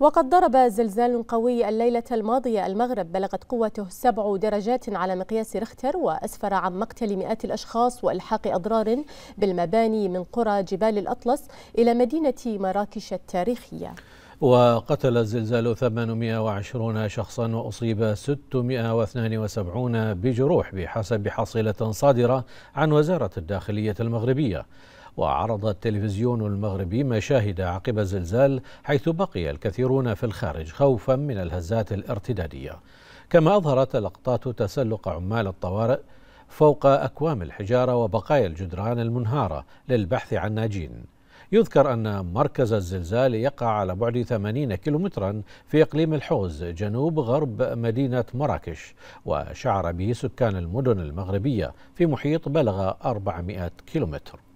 وقد ضرب زلزال قوي الليلة الماضية المغرب بلغت قوته سبع درجات على مقياس رختر وأسفر عن مقتل مئات الأشخاص وإلحاق أضرار بالمباني من قرى جبال الأطلس إلى مدينة مراكش التاريخية وقتل الزلزال 820 شخصا وأصيب 672 بجروح بحسب حصيلة صادرة عن وزارة الداخلية المغربية وعرض التلفزيون المغربي مشاهد عقب الزلزال حيث بقي الكثيرون في الخارج خوفا من الهزات الارتدادية كما أظهرت لقطات تسلق عمال الطوارئ فوق أكوام الحجارة وبقايا الجدران المنهارة للبحث عن ناجين يذكر أن مركز الزلزال يقع على بعد 80 كيلومترا في إقليم الحوز جنوب غرب مدينة مراكش وشعر به سكان المدن المغربية في محيط بلغ 400 كيلومتر